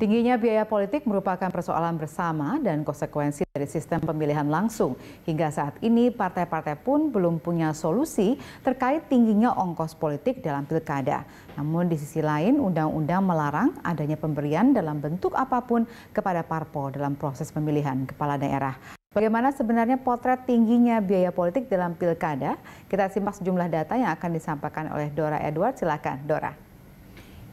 Tingginya biaya politik merupakan persoalan bersama dan konsekuensi dari sistem pemilihan langsung. Hingga saat ini partai-partai pun belum punya solusi terkait tingginya ongkos politik dalam pilkada. Namun di sisi lain undang-undang melarang adanya pemberian dalam bentuk apapun kepada parpol dalam proses pemilihan kepala daerah. Bagaimana sebenarnya potret tingginya biaya politik dalam pilkada? Kita simak sejumlah data yang akan disampaikan oleh Dora Edward. Silakan, Dora.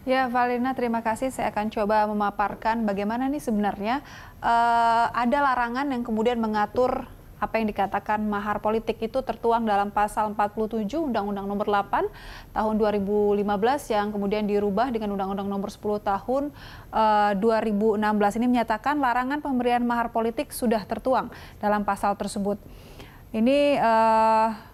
Ya, Valina, terima kasih. Saya akan coba memaparkan bagaimana nih sebenarnya uh, ada larangan yang kemudian mengatur apa yang dikatakan mahar politik itu tertuang dalam pasal 47 Undang-Undang Nomor 8 tahun 2015 yang kemudian dirubah dengan Undang-Undang Nomor 10 tahun uh, eh, 2016 ini menyatakan larangan pemberian mahar politik sudah tertuang dalam pasal tersebut. Ini uh,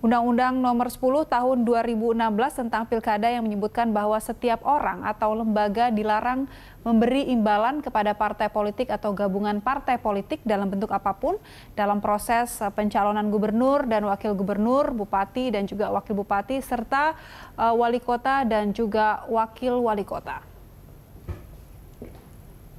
Undang-Undang Nomor 10 Tahun 2016 tentang Pilkada yang menyebutkan bahwa setiap orang atau lembaga dilarang memberi imbalan kepada partai politik atau gabungan partai politik dalam bentuk apapun dalam proses eh, pencalonan gubernur dan wakil gubernur, bupati dan juga wakil bupati serta eh, wali kota dan juga wakil wali kota.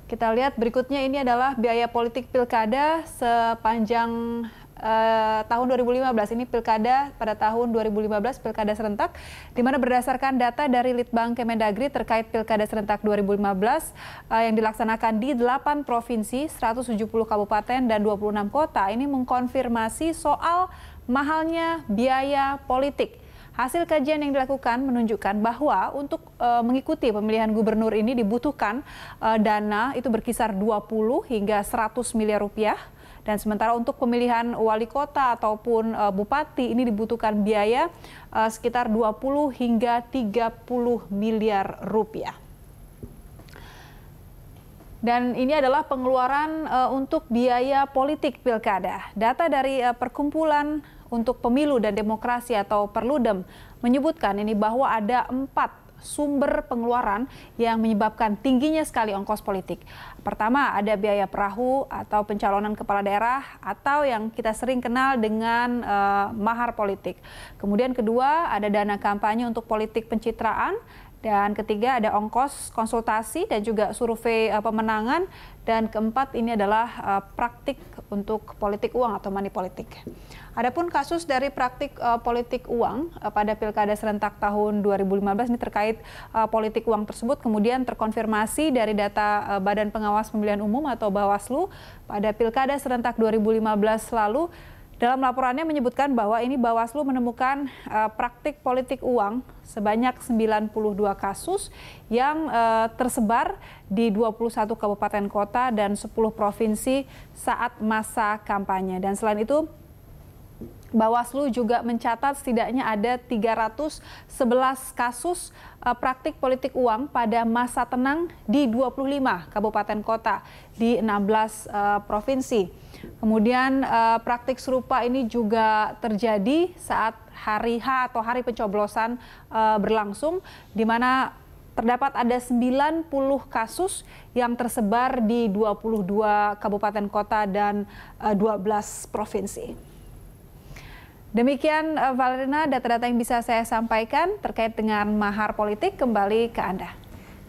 Kita lihat berikutnya ini adalah biaya politik pilkada sepanjang Eh, tahun 2015 ini pilkada pada tahun 2015 pilkada serentak di mana berdasarkan data dari Litbang Kemendagri terkait pilkada serentak 2015 uh, eh, yang dilaksanakan di 8 provinsi, 170 kabupaten dan 26 kota ini mengkonfirmasi soal mahalnya biaya politik. Hasil kajian yang dilakukan menunjukkan bahwa untuk e, mengikuti pemilihan gubernur ini dibutuhkan e, dana itu berkisar 20 hingga 100 miliar rupiah dan sementara untuk pemilihan wali kota ataupun uh, bupati ini dibutuhkan biaya uh, sekitar 20 hingga 30 miliar rupiah. Dan ini adalah pengeluaran uh, untuk biaya politik pilkada. Data dari uh, perkumpulan untuk pemilu dan demokrasi atau Perludem menyebutkan ini bahwa ada empat sumber pengeluaran yang menyebabkan tingginya sekali ongkos politik. Pertama, ada biaya perahu atau pencalonan kepala daerah atau yang kita sering kenal dengan uh, mahar politik. Kemudian kedua, ada dana kampanye untuk politik pencitraan dan ketiga ada ongkos konsultasi dan juga survei uh, pemenangan. Dan keempat ini adalah uh, praktik untuk politik uang atau money politik. Adapun kasus dari praktik uh, politik uang uh, pada pilkada serentak tahun 2015 ini terkait uh, politik uang tersebut kemudian terkonfirmasi dari data uh, Badan Pengawas Pemilihan Umum atau Bawaslu pada pilkada serentak 2015 lalu dalam laporannya menyebutkan bahwa ini Bawaslu menemukan uh, praktik politik uang sebanyak 92 kasus yang uh, tersebar di 21 kabupaten kota dan 10 provinsi saat masa kampanye. Dan selain itu Bawaslu juga mencatat setidaknya ada 311 kasus uh, praktik politik uang pada masa tenang di 25 kabupaten kota di 16 uh, provinsi. Kemudian uh, praktik serupa ini juga terjadi saat hari H atau hari pencoblosan uh, berlangsung di mana terdapat ada 90 kasus yang tersebar di 22 kabupaten kota dan 12 eh, provinsi. Demikian Valerina data-data yang bisa saya sampaikan terkait dengan mahar politik kembali ke Anda.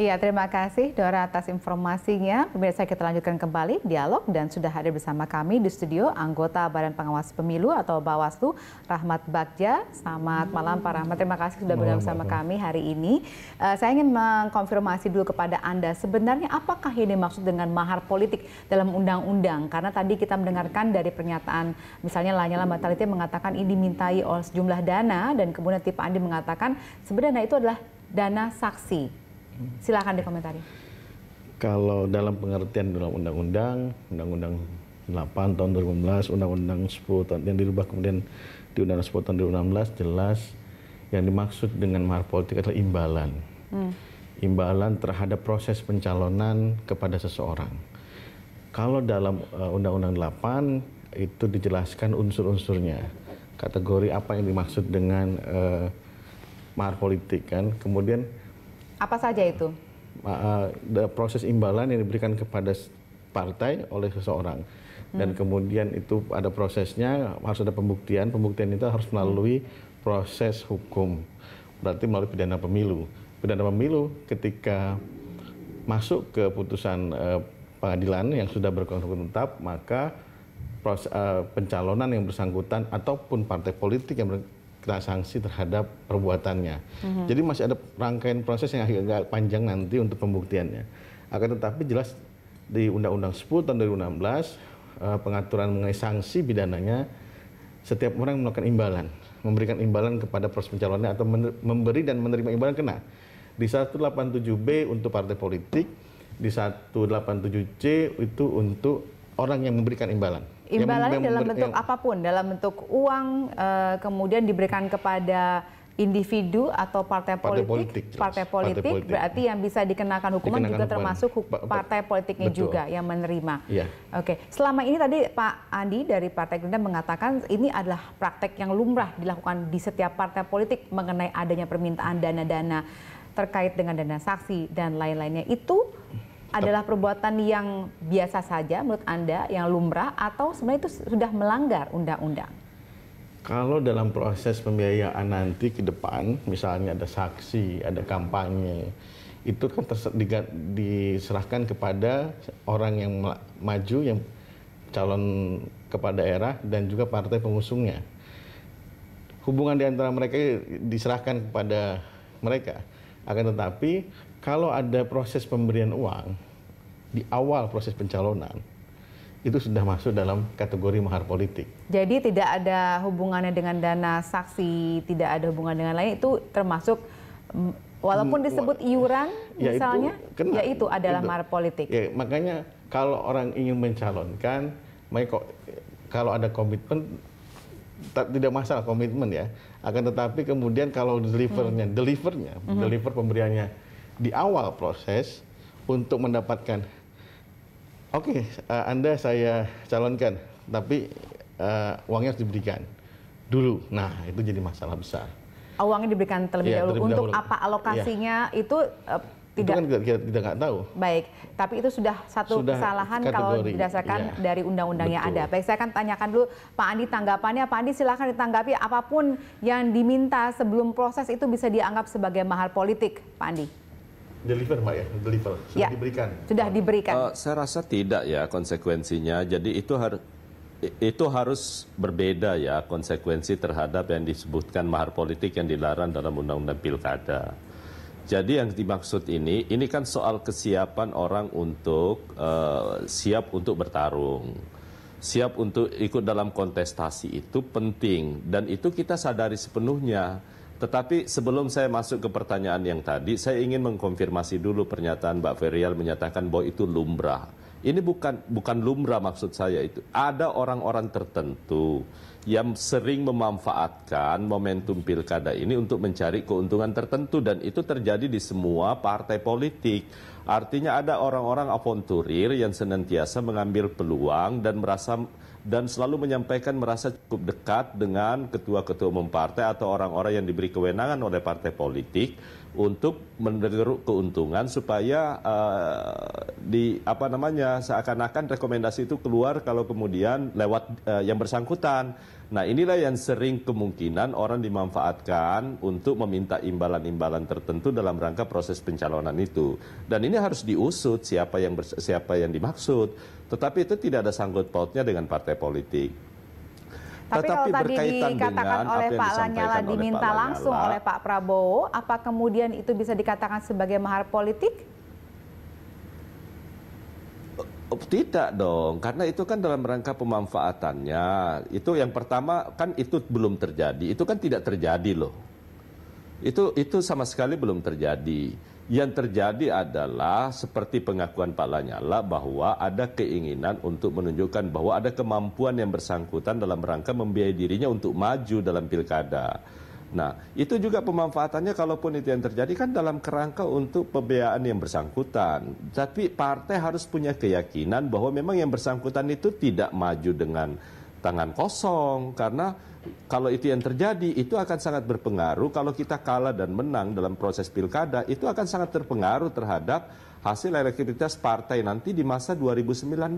Iya, terima kasih Dora atas informasinya. Pemirsa kita lanjutkan kembali dialog dan sudah hadir bersama kami di studio anggota Badan Pengawas Pemilu atau Bawaslu Rahmat Bagja. Selamat malam Pak Rahmat. Terima kasih sudah bergabung bersama kami hari ini. Uh, saya ingin mengkonfirmasi dulu kepada Anda sebenarnya apakah ini maksud dengan mahar politik dalam undang-undang? Karena tadi kita mendengarkan dari pernyataan misalnya Lanyala Mataliti mengatakan ini dimintai oleh sejumlah dana dan kemudian Tipe Andi mengatakan sebenarnya itu adalah dana saksi Silahkan dikomentari. Kalau dalam pengertian dalam undang-undang, undang-undang 8 tahun 2016, undang-undang 10 tahun yang dirubah kemudian di undang-undang 10 tahun 2016 jelas yang dimaksud dengan mahar politik adalah imbalan. Hmm. Imbalan terhadap proses pencalonan kepada seseorang. Kalau dalam eh, Undang-Undang uh, 8 itu dijelaskan unsur-unsurnya. Kategori apa yang dimaksud dengan uh, mahar politik kan. Kemudian apa saja itu? Uh, proses imbalan yang diberikan kepada partai oleh seseorang. Dan hmm. kemudian itu ada prosesnya, harus ada pembuktian. Pembuktian itu harus hmm. melalui proses hukum. Berarti melalui pidana pemilu. Pidana pemilu ketika masuk ke putusan uh, pengadilan yang sudah berkonsumsi tetap, maka proses, uh, pencalonan yang bersangkutan ataupun partai politik yang kita sanksi terhadap perbuatannya. Mm-hmm. Jadi masih ada rangkaian proses yang agak-agak panjang nanti untuk pembuktiannya. Akan tetapi jelas di Undang-Undang 10 tahun 2016 eh, pengaturan mengenai sanksi pidananya setiap orang melakukan imbalan, memberikan imbalan kepada proses pencalonannya atau memberi dan menerima imbalan kena. Di 187B untuk partai politik, di 187C itu untuk orang yang memberikan imbalan. Imbalannya dalam bentuk ya. apapun, dalam bentuk uang uh, kemudian diberikan kepada individu atau partai, partai politik, politik partai politik berarti yang bisa dikenakan hukuman dikenakan juga hukuman. termasuk huk partai politiknya Betul. juga yang menerima. Ya. Oke, selama ini tadi Pak Andi dari Partai Gerindra mengatakan ini adalah praktek yang lumrah dilakukan di setiap partai politik mengenai adanya permintaan dana-dana terkait dengan dana saksi dan lain-lainnya itu adalah perbuatan yang biasa saja menurut Anda, yang lumrah, atau sebenarnya itu sudah melanggar undang-undang? Kalau dalam proses pembiayaan nanti ke depan, misalnya ada saksi, ada kampanye, itu kan diserahkan kepada orang yang maju, yang calon kepala daerah, dan juga partai pengusungnya. Hubungan di antara mereka diserahkan kepada mereka. Akan tetapi kalau ada proses pemberian uang di awal proses pencalonan, itu sudah masuk dalam kategori mahar politik. Jadi tidak ada hubungannya dengan dana saksi, tidak ada hubungan dengan lain itu termasuk walaupun hmm, disebut iuran ya misalnya, itu, kena, ya itu adalah itu. mahar politik. Ya, makanya kalau orang ingin mencalonkan, mereka kalau ada komitmen tidak masalah komitmen ya. Akan tetapi kemudian kalau delivernya, hmm. delivernya, hmm. deliver pemberiannya di awal proses untuk mendapatkan oke okay, uh, eh, Anda saya calonkan tapi uh, uangnya harus diberikan dulu. Nah, itu jadi masalah besar. Oh, uangnya diberikan terlebih ya, dahulu terlebih untuk apa iya. alokasinya ya. itu uh, tidak itu kan kita, kita nggak tahu. Baik, tapi itu sudah satu sudah kesalahan kategori. kalau berdasarkan ya. dari undang-undang yang ada. Baik, saya akan tanyakan dulu Pak Andi tanggapannya. Pak Andi silahkan ditanggapi apapun yang diminta sebelum proses itu bisa dianggap sebagai mahar politik, Pak Andi deliver mbak ya deliver sudah ya. diberikan sudah diberikan uh, saya rasa tidak ya konsekuensinya jadi itu harus itu harus berbeda ya konsekuensi terhadap yang disebutkan mahar politik yang dilarang dalam undang-undang pilkada. Jadi yang dimaksud ini, ini kan soal kesiapan orang untuk uh, siap untuk bertarung, siap untuk ikut dalam kontestasi itu penting dan itu kita sadari sepenuhnya tetapi sebelum saya masuk ke pertanyaan yang tadi, saya ingin mengkonfirmasi dulu pernyataan Mbak Ferial menyatakan bahwa itu lumrah. Ini bukan bukan lumrah maksud saya itu. Ada orang-orang tertentu yang sering memanfaatkan momentum pilkada ini untuk mencari keuntungan tertentu dan itu terjadi di semua partai politik. Artinya ada orang-orang avonturir yang senantiasa mengambil peluang dan merasa dan selalu menyampaikan merasa cukup dekat dengan ketua-ketua umum partai atau orang-orang yang diberi kewenangan oleh partai politik untuk mengeruk keuntungan supaya uh, di apa namanya seakan-akan rekomendasi itu keluar kalau kemudian lewat uh, yang bersangkutan Nah inilah yang sering kemungkinan orang dimanfaatkan untuk meminta imbalan-imbalan tertentu dalam rangka proses pencalonan itu. Dan ini harus diusut siapa yang siapa yang dimaksud. Tetapi itu tidak ada sangkut pautnya dengan partai politik. Tapi Tetapi kalau tadi dikatakan oleh Pak Lanyala diminta Pak langsung oleh Pak Prabowo, apa kemudian itu bisa dikatakan sebagai mahar politik? Oh, tidak dong, karena itu kan dalam rangka pemanfaatannya. Itu yang pertama kan itu belum terjadi. Itu kan tidak terjadi loh. Itu itu sama sekali belum terjadi. Yang terjadi adalah seperti pengakuan Pak Lanyala bahwa ada keinginan untuk menunjukkan bahwa ada kemampuan yang bersangkutan dalam rangka membiayai dirinya untuk maju dalam pilkada. Nah, itu juga pemanfaatannya kalaupun itu yang terjadi kan dalam kerangka untuk pembiayaan yang bersangkutan. Tapi partai harus punya keyakinan bahwa memang yang bersangkutan itu tidak maju dengan tangan kosong karena kalau itu yang terjadi itu akan sangat berpengaruh kalau kita kalah dan menang dalam proses pilkada itu akan sangat terpengaruh terhadap hasil elektabilitas partai nanti di masa 2019.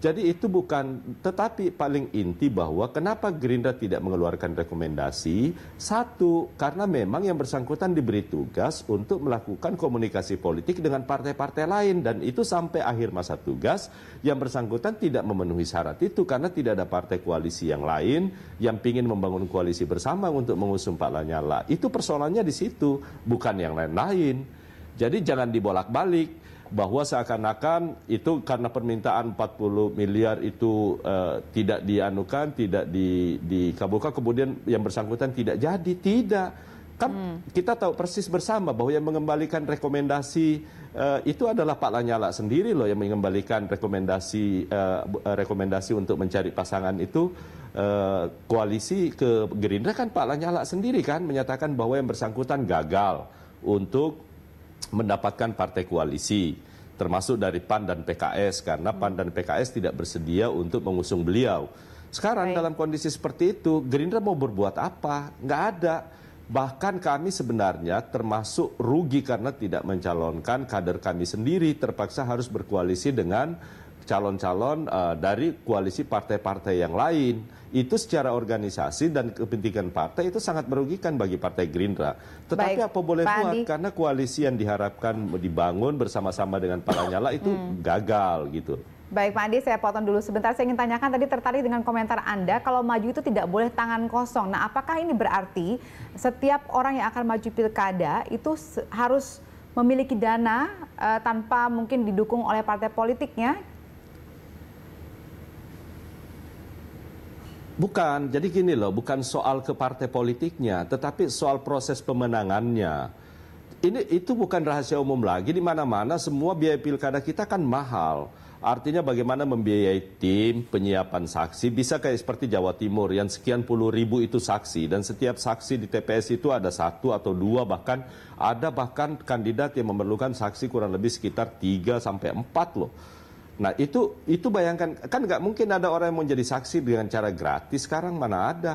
Jadi itu bukan, tetapi paling inti bahwa kenapa Gerindra tidak mengeluarkan rekomendasi? Satu, karena memang yang bersangkutan diberi tugas untuk melakukan komunikasi politik dengan partai-partai lain dan itu sampai akhir masa tugas yang bersangkutan tidak memenuhi syarat itu karena tidak ada partai koalisi yang lain yang ingin membangun koalisi bersama untuk mengusung Pak Lanyala. Itu persoalannya di situ, bukan yang lain-lain. Jadi jangan dibolak-balik bahwa seakan-akan itu karena permintaan 40 miliar itu uh, tidak dianukan, tidak di dikabulkan, kemudian yang bersangkutan tidak jadi, tidak. Kan hmm. kita tahu persis bersama bahwa yang mengembalikan rekomendasi uh, itu adalah Pak Lanyala sendiri loh yang mengembalikan rekomendasi uh, rekomendasi untuk mencari pasangan itu uh, koalisi ke Gerindra kan Pak Lanyala sendiri kan menyatakan bahwa yang bersangkutan gagal untuk mendapatkan partai koalisi termasuk dari PAN dan PKS karena PAN dan PKS tidak bersedia untuk mengusung beliau. Sekarang Baik. dalam kondisi seperti itu, Gerindra mau berbuat apa? Nggak ada. Bahkan kami sebenarnya termasuk rugi karena tidak mencalonkan kader kami sendiri, terpaksa harus berkoalisi dengan calon-calon uh, dari koalisi partai-partai yang lain. Itu secara organisasi dan kepentingan partai itu sangat merugikan bagi Partai Gerindra. Tetapi Baik, apa boleh buat karena koalisi yang diharapkan dibangun bersama-sama dengan para nyala hmm. itu hmm. gagal gitu. Baik Pak Andi, saya potong dulu sebentar. Saya ingin tanyakan tadi tertarik dengan komentar Anda kalau maju itu tidak boleh tangan kosong. Nah, apakah ini berarti setiap orang yang akan maju pilkada itu harus memiliki dana uh, tanpa mungkin didukung oleh partai politiknya? Bukan, jadi gini loh, bukan soal ke partai politiknya, tetapi soal proses pemenangannya. Ini itu bukan rahasia umum lagi di mana-mana semua biaya pilkada kita kan mahal. Artinya bagaimana membiayai tim, penyiapan saksi, bisa kayak seperti Jawa Timur yang sekian puluh ribu itu saksi dan setiap saksi di TPS itu ada satu atau dua bahkan ada bahkan kandidat yang memerlukan saksi kurang lebih sekitar tiga sampai empat loh. Nah itu itu bayangkan kan nggak mungkin ada orang yang mau jadi saksi dengan cara gratis sekarang mana ada.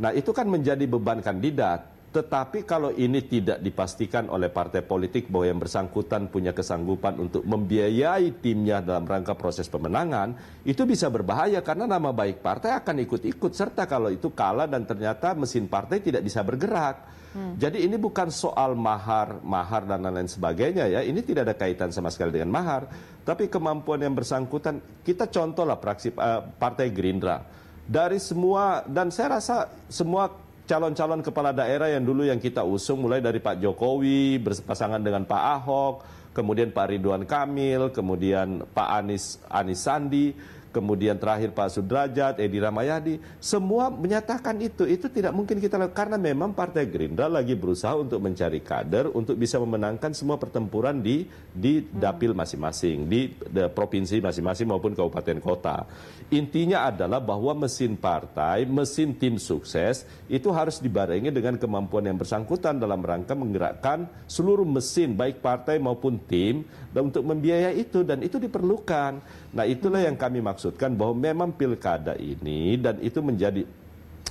Nah itu kan menjadi beban kandidat. Tetapi kalau ini tidak dipastikan oleh partai politik bahwa yang bersangkutan punya kesanggupan untuk membiayai timnya dalam rangka proses pemenangan, itu bisa berbahaya karena nama baik partai akan ikut-ikut serta kalau itu kalah dan ternyata mesin partai tidak bisa bergerak. Hmm. Jadi ini bukan soal mahar, mahar dan lain-lain sebagainya ya. Ini tidak ada kaitan sama sekali dengan mahar tapi kemampuan yang bersangkutan, kita contohlah praksi uh, Partai Gerindra. Dari semua dan saya rasa semua calon-calon kepala daerah yang dulu yang kita usung mulai dari Pak Jokowi berpasangan dengan Pak Ahok, kemudian Pak Ridwan Kamil, kemudian Pak Anis Anis Sandi kemudian terakhir Pak Sudrajat, Edi Ramayadi, semua menyatakan itu. Itu tidak mungkin kita lakukan karena memang Partai Gerindra lagi berusaha untuk mencari kader untuk bisa memenangkan semua pertempuran di di dapil masing-masing, di, di provinsi masing-masing maupun kabupaten kota. Intinya adalah bahwa mesin partai, mesin tim sukses itu harus dibarengi dengan kemampuan yang bersangkutan dalam rangka menggerakkan seluruh mesin baik partai maupun tim dan untuk membiayai itu dan itu diperlukan. Nah, itulah yang kami maksud maksudkan bahwa memang pilkada ini dan itu menjadi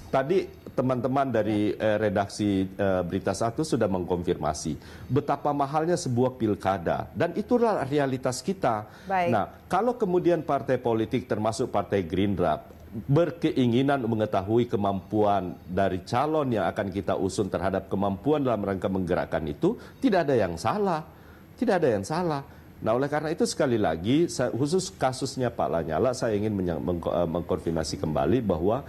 tadi teman-teman dari eh, redaksi eh, Berita Satu sudah mengkonfirmasi betapa mahalnya sebuah pilkada dan itulah realitas kita. Baik. Nah, kalau kemudian partai politik termasuk partai Gerindra berkeinginan mengetahui kemampuan dari calon yang akan kita usung terhadap kemampuan dalam rangka menggerakkan itu, tidak ada yang salah. Tidak ada yang salah. Nah oleh karena itu sekali lagi khusus kasusnya Pak Lanyala saya ingin eh, mengkonfirmasi kembali bahwa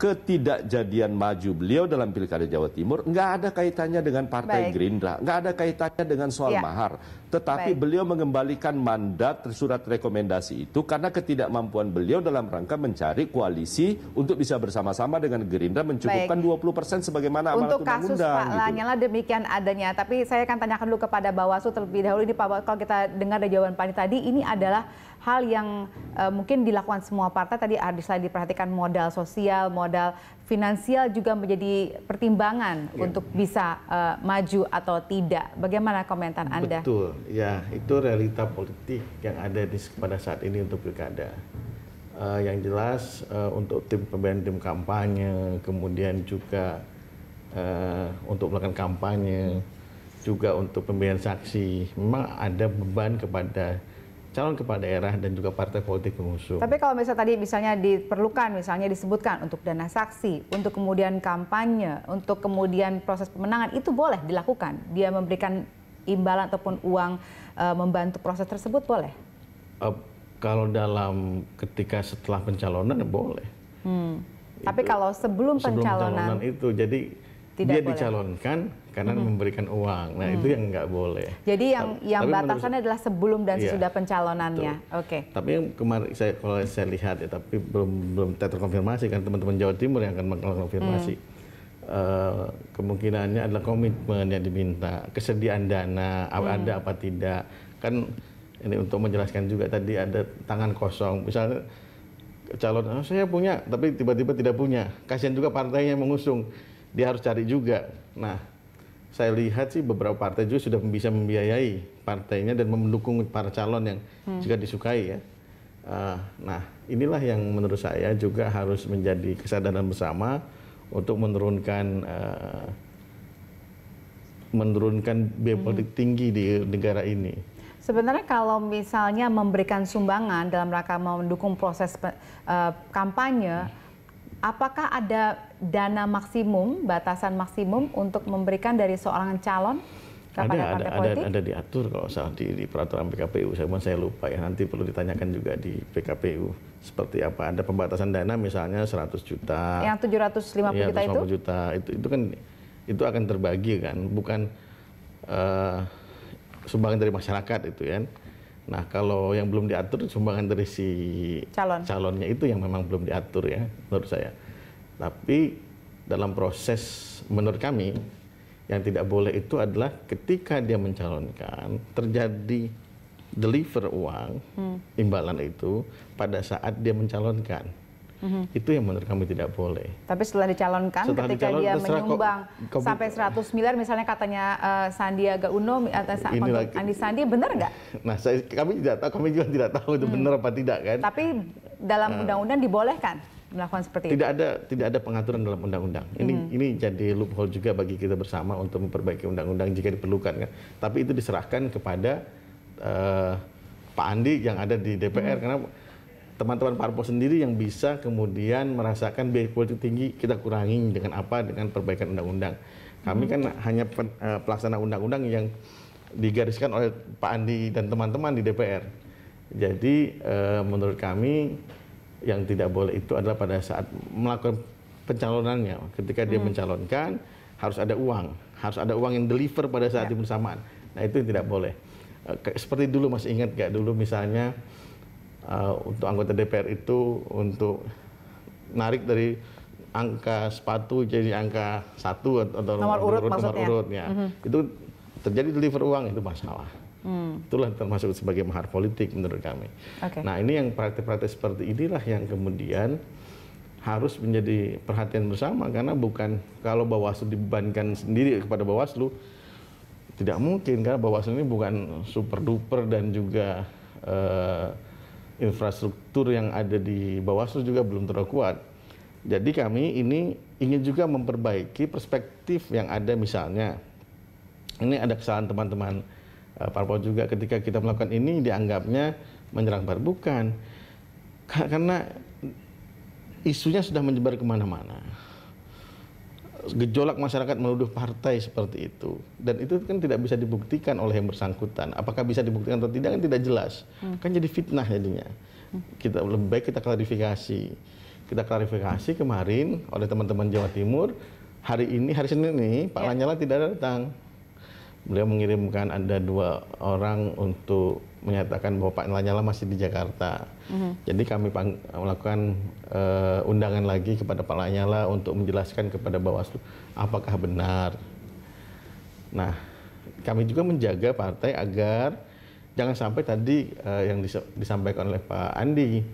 ketidakjadian maju beliau dalam pilkada Jawa Timur nggak ada kaitannya dengan partai Gerindra, nggak ada kaitannya dengan soal ya. mahar, tetapi Baik. beliau mengembalikan mandat surat rekomendasi itu karena ketidakmampuan beliau dalam rangka mencari koalisi untuk bisa bersama-sama dengan Gerindra mencukupkan Baik. 20% sebagaimana amanat Untuk kasus undang -undang, Pak gitu. Lanyala demikian adanya, tapi saya akan tanyakan dulu kepada Bawaslu terlebih dahulu ini Pak Bawaslu, kalau kita dengar dari jawaban Pak tadi ini adalah hal yang uh, mungkin dilakukan semua partai tadi Ardis diperhatikan modal sosial, modal finansial juga menjadi pertimbangan ya. untuk bisa uh, maju atau tidak. Bagaimana komentar Anda? Betul, ya itu realita politik yang ada di pada saat ini untuk pilkada. Uh, yang jelas uh, untuk tim pembelian tim kampanye, kemudian juga uh, untuk melakukan kampanye, juga untuk pembelian saksi, memang ada beban kepada calon kepala daerah dan juga partai politik pengusung. Tapi kalau misalnya tadi misalnya diperlukan, misalnya disebutkan untuk dana saksi, untuk kemudian kampanye, untuk kemudian proses pemenangan itu boleh dilakukan. Dia memberikan imbalan ataupun uang e, membantu proses tersebut boleh. E, kalau dalam ketika setelah pencalonan boleh. Hmm. Itu, Tapi kalau sebelum, sebelum pencalonan, pencalonan itu jadi tidak dia boleh. dicalonkan karena hmm. memberikan uang. Nah, hmm. itu yang nggak boleh. Jadi yang yang batasannya adalah sebelum dan iya, sesudah pencalonannya. Oke. Okay. Tapi yang kemarin saya kalau saya lihat ya tapi belum belum terkonfirmasi kan teman-teman Jawa Timur yang akan mengkonfirmasi. Hmm. Uh, kemungkinannya adalah komitmen yang diminta, kesediaan dana hmm. ada apa tidak. Kan ini untuk menjelaskan juga tadi ada tangan kosong. Misalnya calon oh, saya punya tapi tiba-tiba tidak punya. Kasihan juga partainya mengusung dia harus cari juga. Nah, saya lihat sih beberapa partai juga sudah bisa membiayai partainya dan mendukung para calon yang hmm. juga disukai ya. Uh, nah, inilah yang menurut saya juga harus menjadi kesadaran bersama untuk menurunkan uh, menurunkan biaya hmm. politik tinggi di negara ini. Sebenarnya kalau misalnya memberikan sumbangan dalam rangka mendukung proses uh, kampanye, hmm apakah ada dana maksimum, batasan maksimum untuk memberikan dari seorang calon kepada ada, partai ada, politik? Ada, ada diatur kalau salah di, di peraturan PKPU. Saya saya lupa ya, nanti perlu ditanyakan juga di PKPU. Seperti apa, ada pembatasan dana misalnya 100 juta. Yang 750 ya, juta itu? juta, itu, itu kan itu akan terbagi kan, bukan uh, sumbangan dari masyarakat itu Ya Nah, kalau yang belum diatur sumbangan dari si calon calonnya itu yang memang belum diatur ya menurut saya. Tapi dalam proses menurut kami yang tidak boleh itu adalah ketika dia mencalonkan terjadi deliver uang hmm. imbalan itu pada saat dia mencalonkan hmm Itu yang menurut kami tidak boleh. Tapi setelah dicalonkan setelah ketika dicalon, dia menyumbang ko, ko, sampai 100 miliar misalnya katanya uh, eh, Sandiaga Uno eh, atau Sa lagi, Andi Sandi benar nggak? Nah, saya, kami tidak tahu, kami juga tidak tahu itu hmm. benar apa tidak kan. Tapi dalam nah. undang-undang dibolehkan melakukan seperti tidak itu? Tidak ada tidak ada pengaturan dalam undang-undang. Ini hmm. ini jadi loophole juga bagi kita bersama untuk memperbaiki undang-undang jika diperlukan kan. Tapi itu diserahkan kepada uh, Pak Andi yang ada di DPR hmm. karena teman-teman parpol sendiri yang bisa kemudian merasakan biaya politik tinggi kita kurangi dengan apa dengan perbaikan undang-undang. Kami kan hmm. hanya pen, uh, pelaksana undang-undang yang digariskan oleh Pak Andi dan teman-teman di DPR. Jadi uh, menurut kami yang tidak boleh itu adalah pada saat melakukan pencalonannya, ketika dia hmm. mencalonkan harus ada uang, harus ada uang yang deliver pada saat ya. bersamaan. Nah itu yang tidak boleh. Uh, seperti dulu masih ingat gak dulu misalnya Eh, untuk anggota DPR itu untuk narik dari angka sepatu jadi angka satu atau nomor urut, urut, nomor urut ya. Mm -hmm. Itu terjadi deliver uang itu masalah. Hmm. Itulah termasuk sebagai mahar politik menurut kami. Okay. Nah ini yang praktik-praktik seperti inilah yang kemudian harus menjadi perhatian bersama karena bukan kalau Bawaslu dibebankan sendiri kepada Bawaslu tidak mungkin karena Bawaslu ini bukan super duper dan juga uh, infrastruktur yang ada di Bawaslu juga belum terlalu kuat. Jadi kami ini ingin juga memperbaiki perspektif yang ada misalnya. Ini ada kesalahan teman-teman uh, eh, parpol juga ketika kita melakukan ini dianggapnya menyerang par bukan. Karena isunya sudah menyebar kemana-mana gejolak masyarakat menuduh partai seperti itu dan itu kan tidak bisa dibuktikan oleh yang bersangkutan apakah bisa dibuktikan atau tidak kan tidak jelas hmm. kan jadi fitnah jadinya kita lebih baik kita klarifikasi kita klarifikasi kemarin oleh teman-teman Jawa Timur hari ini hari Senin ini Pak ya. Lanyala tidak datang beliau mengirimkan ada dua orang untuk menyatakan bahwa Pak Lanyala masih di Jakarta. Mm-hmm. Jadi kami melakukan uh, undangan lagi kepada Pak Lanyala untuk menjelaskan kepada Bawaslu apakah benar. Nah, kami juga menjaga partai agar jangan sampai tadi uh, yang disampaikan oleh Pak Andi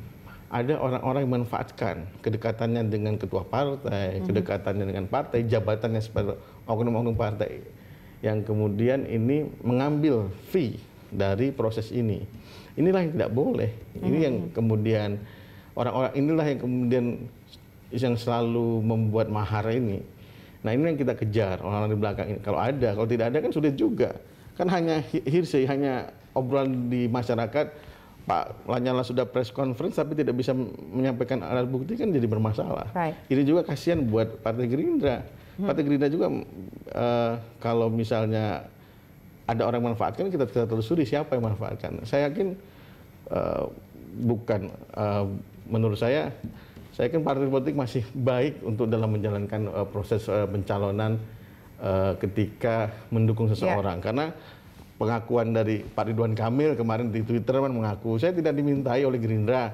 ada orang-orang yang memanfaatkan kedekatannya dengan ketua partai, mm-hmm. kedekatannya dengan partai, jabatannya sebagai oknum-oknum partai yang kemudian ini mengambil fee dari proses ini. Inilah yang tidak boleh. Ini hmm. yang kemudian orang-orang inilah yang kemudian yang selalu membuat mahar ini. Nah ini yang kita kejar orang-orang di belakang ini. Kalau ada, kalau tidak ada kan sudah juga. Kan hanya hearsay, hanya obrolan di masyarakat. Pak Lanyala sudah press conference tapi tidak bisa menyampaikan alat bukti kan jadi bermasalah. Right. Ini juga kasihan buat Partai Gerindra Hmm. Partai Gerindra juga uh, kalau misalnya ada orang yang manfaatkan kita kita telusuri siapa yang manfaatkan. Saya yakin uh, bukan uh, menurut saya saya yakin partai politik masih baik untuk dalam menjalankan uh, proses uh, pencalonan uh, ketika mendukung seseorang yeah. karena pengakuan dari Pak Ridwan Kamil kemarin di Twitter kan mengaku saya tidak dimintai oleh Gerindra.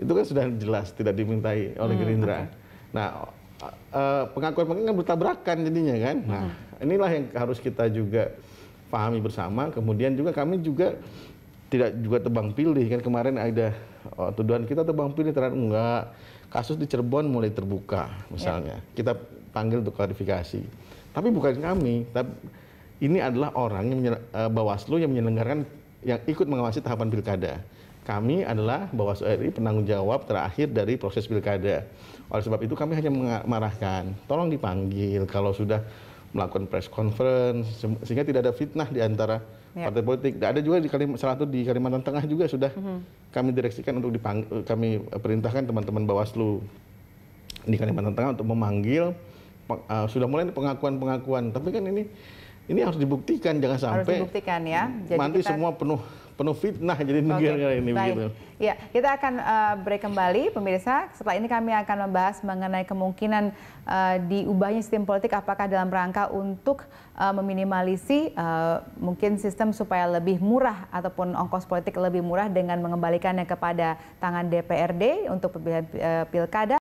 Itu kan sudah jelas tidak dimintai oleh hmm, Gerindra. Okay. Nah, pengakuan-pengakuan eh, kan bertabrakan jadinya kan. Mm-hmm. Nah, inilah yang harus kita juga pahami bersama. Kemudian juga kami juga tidak juga tebang pilih kan kemarin ada oh, tuduhan kita tebang pilih terhadap enggak kasus di Cirebon mulai terbuka misalnya. Yeah. Kita panggil untuk klarifikasi. Tapi bukan kami, tapi ini adalah orang yang eh, Bawaslu yang menyelenggarakan yang ikut mengawasi tahapan pilkada. Kami adalah Bawaslu RI penanggung jawab terakhir dari proses pilkada. Oleh sebab itu kami hanya mengarahkan, tolong dipanggil kalau sudah melakukan press conference sehingga tidak ada fitnah di antara ya. partai politik. Dan ada juga di Kalim, salah satu di Kalimantan Tengah juga sudah mm -hmm. kami direksikan untuk dipanggil, kami perintahkan teman-teman Bawaslu di Kalimantan Tengah untuk memanggil uh, sudah mulai pengakuan-pengakuan. Tapi kan ini ini harus dibuktikan jangan sampai harus dibuktikan ya. Jadi nanti kita... semua penuh penuh fitnah jadi negara okay. ini Baik. begitu. Ya, kita akan uh, break kembali pemirsa. Setelah ini kami akan membahas mengenai kemungkinan uh, diubahnya sistem politik apakah dalam rangka untuk uh, meminimalisir uh, mungkin sistem supaya lebih murah ataupun ongkos politik lebih murah dengan mengembalikannya kepada tangan DPRD untuk pilkada